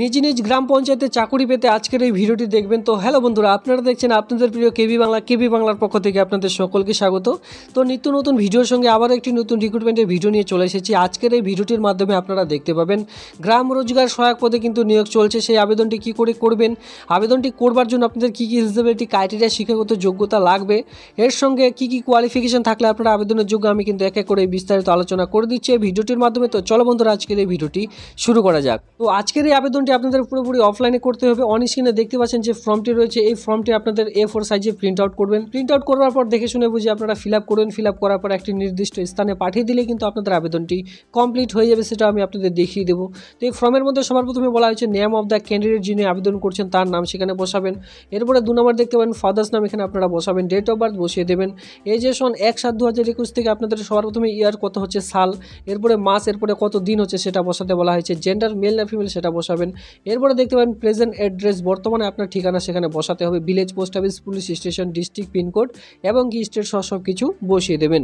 নিজ নিজ গ্রাম পঞ্চায়েতে চাকুরি পেতে আজকের এই ভিডিওটি দেখবেন তো হ্যালো বন্ধুরা আপনারা দেখছেন আপনাদের প্রিয় কেবি বাংলা কেবি বাংলার পক্ষ থেকে আপনাদের সকলকে স্বাগত তো নিত্য নতুন ভিডিওর সঙ্গে আবার একটি নতুন রিক্রুটমেন্টের ভিডিও নিয়ে চলে এসেছি আজকের এই ভিডিওটির মাধ্যমে আপনারা দেখতে পাবেন গ্রাম রোজগার সহায়ক পদে কিন্তু নিয়োগ চলছে সেই আবেদনটি কি করে করবেন আবেদনটি করবার জন্য আপনাদের কী কী এলিজিবিলিটি ক্রাইটেরিয়া শিক্ষাগত যোগ্যতা লাগবে এর সঙ্গে কি কি কোয়ালিফিকেশন থাকলে আপনারা আবেদনের যোগ্য আমি কিন্তু এক এক করে বিস্তারিত আলোচনা করে দিচ্ছি ভিডিওটির মাধ্যমে তো চলো বন্ধুরা আজকের এই ভিডিওটি শুরু করা যাক তো আজকের এই আবেদন অ্যাপ্লিকেশনটি আপনাদের পুরোপুরি অফলাইনে করতে হবে অন স্ক্রিনে দেখতে পাচ্ছেন যে ফর্মটি রয়েছে এই ফর্মটি আপনাদের এ ফোর সাইজে প্রিন্ট আউট করবেন প্রিন্ট আউট করার পর দেখে শুনে বুঝে আপনারা ফিল আপ করবেন ফিল আপ করার পর একটি নির্দিষ্ট স্থানে পাঠিয়ে দিলে কিন্তু আপনাদের আবেদনটি কমপ্লিট হয়ে যাবে সেটা আমি আপনাদের দেখিয়ে দেবো তো এই ফর্মের মধ্যে সবার প্রথমে বলা হয়েছে নেম অফ দ্য ক্যান্ডিডেট যিনি আবেদন করছেন তার নাম সেখানে বসাবেন এরপরে দু নম্বর দেখতে পাবেন ফাদার্স নাম এখানে আপনারা বসাবেন ডেট অফ বার্থ বসিয়ে দেবেন এই যে সন এক সাত দু হাজার একুশ থেকে আপনাদের সবার প্রথমে ইয়ার কত হচ্ছে সাল এরপরে মাস এরপরে কত দিন হচ্ছে সেটা বসাতে বলা হয়েছে জেন্ডার মেল না ফিমেল সেটা বসাবেন এরপরে দেখতে পাবেন প্রেজেন্ট অ্যাড্রেস বর্তমানে আপনার ঠিকানা সেখানে বসাতে হবে village post office police station district pincode এবং কি স্টেট সহ সব কিছু বসিয়ে দেবেন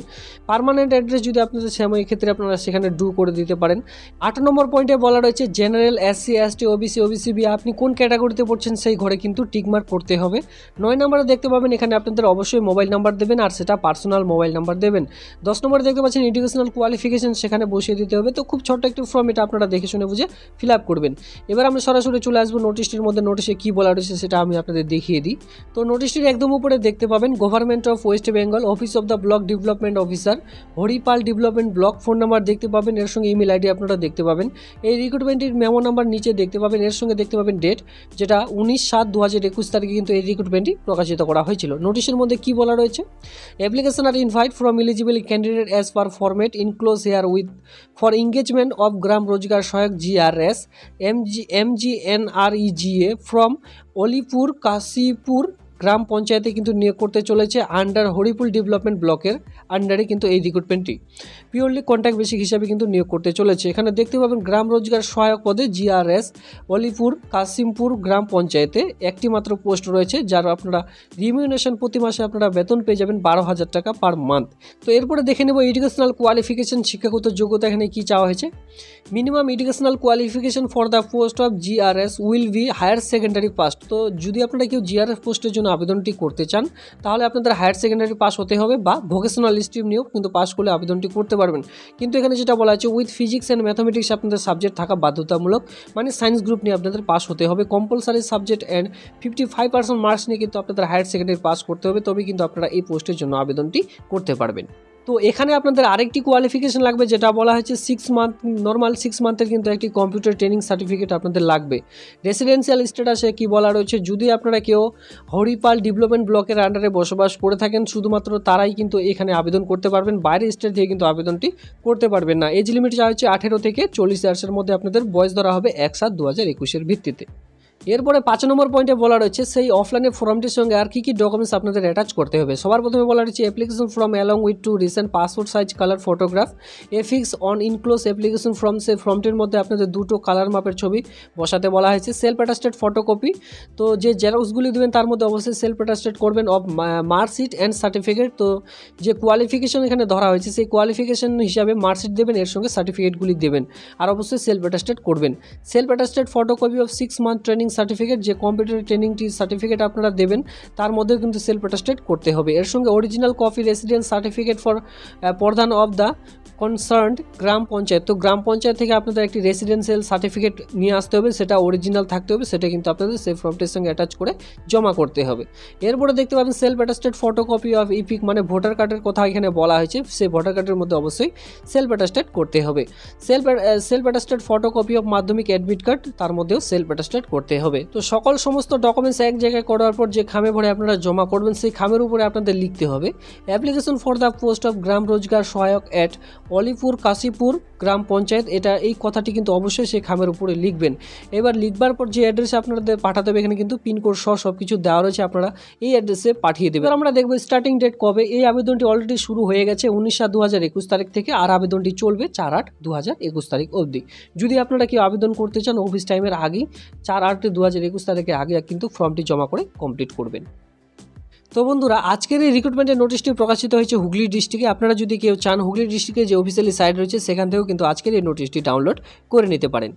পারমানেন্ট অ্যাড্রেস যদি আপনাদের সেময় ক্ষেত্রে আপনারা সেখানে ডু করে দিতে পারেন আট নম্বর পয়েন্টে বলা রয়েছে general SC ST OBC OBC B আপনি কোন ক্যাটাগরিতে পড়ছেন সেই ঘরে কিন্তু টিকমার্ক করতে হবে নয় নম্বরে দেখতে পাবেন এখানে আপনাদের অবশ্যই মোবাইল নাম্বার দেবেন আর সেটা পার্সোনাল মোবাইল নাম্বার দেবেন দশ নম্বরে দেখতে পাচ্ছেন এডুকেশনাল কোয়ালিফিকেশন সেখানে বসিয়ে দিতে হবে তো খুব ছোট্ট একটি ফর্ম এটা আপনারা দেখে শুনে বুঝে ফিল আপ করবেন এবার এবার আমি সরাসরি চলে আসবো নোটিশটির মধ্যে নোটিশে কি বলা রয়েছে সেটা আমি আপনাদের দেখিয়ে দিই তো নোটিশটির একদম উপরে দেখতে পাবেন government of West Bengal office of the block development officer Haripal development block phone number দেখতে পাবেন এর সঙ্গে ইমেল আইডি আপনারা দেখতে পাবেন এই রিক্রুটমেন্টের মেমো নাম্বার নিচে দেখতে পাবেন এর সঙ্গে দেখতে পাবেন ডেট যেটা উনিশ সাত দু হাজার একুশ তারিখে কিন্তু এই রিক্রুটমেন্টটি প্রকাশিত করা হয়েছিল নোটিশের মধ্যে কি বলা রয়েছে application are invite from eligible candidate as per format enclose herewith for engagement of Gram Rozgar Sahayak GRS M G MGNREGA from Oli Pur, Kasipur, গ্রাম পঞ্চায়েতে কিন্তু নিয়োগ করতে চলেছে আন্ডার হরিপুল ডেভেলপমেন্ট ব্লকের আন্ডারে কিন্তু এই রিক্রুটমেন্টটি পিওরলি কন্ট্যাক্ট বেসিক হিসাবে কিন্তু নিয়োগ করতে চলেছে এখানে দেখতে পাবেন গ্রাম রোজগার সহায়ক পদে জিআরএস অলিপুর কাশিমপুর গ্রাম পঞ্চায়েতে একটি মাত্র পোস্ট রয়েছে যার আপনারা রিমিউনেশন প্রতি মাসে আপনারা বেতন পেয়ে যাবেন বারো হাজার টাকা পার মান্থ তো এরপরে দেখে নেব এডুকেশনাল কোয়ালিফিকেশন শিক্ষাগত যোগ্যতা এখানে কী চাওয়া হয়েছে minimum educational qualification for the post of GRS will be higher secondary passed তো যদি আপনারা কেউ জিআরএস পোস্টের জন্য আবেদনটি করতে চান তাহলে আপনাদের হায়ার সেকেন্ডারি পাস হতে হবে বা ভোকেশনাল স্ট্রিম নিয়েও কিন্তু পাস করলে আবেদনটি করতে পারবেন কিন্তু এখানে যেটা বলা আছে উইথ ফিজিক্স অ্যান্ড ম্যাথামেটিক্স আপনাদের সাবজেক্ট থাকা বাধ্যতামূলক মানে সায়েন্স গ্রুপ নিয়ে আপনাদের পাস হতে হবে compulsory subject and fifty five percent marks নিয়ে কিন্তু আপনাদের হায়ার সেকেন্ডারি পাস করতে হবে তবে কিন্তু আপনারা এই পোস্টের জন্য আবেদনটি করতে পারবেন তো এখানে আপনাদের আরেকটি কোয়ালিফিকেশন লাগবে যেটা বলা হয়েছে সিক্স মান্থ নর্মাল সিক্স মান্থের কিন্তু একটি কম্পিউটার ট্রেনিং সার্টিফিকেট আপনাদের লাগবে রেসিডেন্সিয়াল স্ট্যাটাসে কি বলা রয়েছে যদি আপনারা কেউ হরিপাল ডেভেলপমেন্ট ব্লকের আন্ডারে বসবাস করে থাকেন শুধুমাত্র তারাই কিন্তু এখানে আবেদন করতে পারবেন বাইরে স্টেট থেকে কিন্তু আবেদনটি করতে পারবেন না এজ লিমিট যা হচ্ছে আঠেরো থেকে চল্লিশ ইয়ার্সের মধ্যে আপনাদের বয়স ধরা হবে এক সাত দু হাজার একুশের ভিত্তিতে এরপরে পাঁচ নম্বর পয়েন্টে বলা রয়েছে সেই অফলাইনে ফর্মটির সঙ্গে আর কী কী ডকুমেন্টস আপনাদের অ্যাটাচ করতে হবে সবার প্রথমে বলা রয়েছে application form along with two recent passport size colour photograph affix on enclose application form সেই ফর্মটির মধ্যে আপনাদের দুটো কালার মাপের ছবি বসাতে বলা হয়েছে সেলফ অ্যাটাস্টেড ফটোকপি তো যে জেরক্সগুলি দেবেন তার মধ্যে অবশ্যই সেলফ অ্যাটাস্টেড করবেন অফ মার্কশিট অ্যান্ড সার্টিফিকেট তো যে কোয়ালিফিকেশন এখানে ধরা হয়েছে সেই কোয়ালিফিকেশন হিসাবে মার্কশিট দেবেন এর সঙ্গে সার্টিফিকেটগুলি দেবেন আর অবশ্যই সেলফ অ্যাটাস্টেড করবেন self attested photocopy of six month training certificate যে কম্পিউটার ট্রেনিংটি সার্টিফিকেট আপনারা দেবেন তার মধ্যেও কিন্তু সেলফ অ্যাটাস্টেড করতে হবে এর সঙ্গে original copy residence certificate for pradhan of the concerned gram panchayat তো গ্রাম পঞ্চায়েত থেকে আপনাদের একটি রেসিডেন্সিয়াল সার্টিফিকেট নিয়ে আসতে হবে সেটা অরিজিনাল থাকতে হবে সেটা কিন্তু আপনাদের সেই ফর্মটির সঙ্গে অ্যাটাচ করে জমা করতে হবে এরপরে দেখতে পাবেন self attested photocopy of EPIC মানে ভোটার কার্ডের কথা এখানে বলা হয়েছে সেই ভোটার কার্ডের মধ্যে অবশ্যই সেলফ অ্যাটাস্টেড করতে হবে self self attested photocopy of Madhyamik admit card তার মধ্যেও সেলফ অ্যাটাস্টেড করতে হবে তো সকল সমস্ত ডকুমেন্টস এক জায়গায় করার পর যে খামে ভরে আপনারা জমা করবেন সেই খামের উপরে আপনাদের লিখতে হবে application for the post of Gram Rozgar Sahayak at Alipur Kashipur Gram Panchayat এটা এই কথাটি কিন্তু অবশ্যই সেই খামের উপরে লিখবেন এবার লিখবার পর যে অ্যাড্রেসে আপনাদের পাঠাতে হবে এখানে কিন্তু পিনকোড সহ সব কিছু দেওয়া রয়েছে আপনারা এই অ্যাড্রেসে পাঠিয়ে দেবেন আমরা দেখবো স্টার্টিং ডেট কবে এই আবেদনটি অলরেডি শুরু হয়ে গেছে উনিশ সাত দু তারিখ থেকে আর আবেদনটি চলবে চার আট দু তারিখ অবধি যদি আপনারা কেউ আবেদন করতে চান অফিস টাইমের আগেই চার আট দু হাজার একুশ তারিখে আগে কিন্তু ফর্মটি জমা করে কমপ্লিট করবেন তো বন্ধুরা আজকের এই রিক্রুটমেন্টের নোটিশটি প্রকাশিত হয়েছে হুগলি ডিস্ট্রিক্টে আপনারা যদি কেউ চান হুগলি ডিস্ট্রিক্টে যে অফিসিয়ালি সাইট রয়েছে সেখান থেকেও কিন্তু আজকের এই নোটিশটি ডাউনলোড করে নিতে পারেন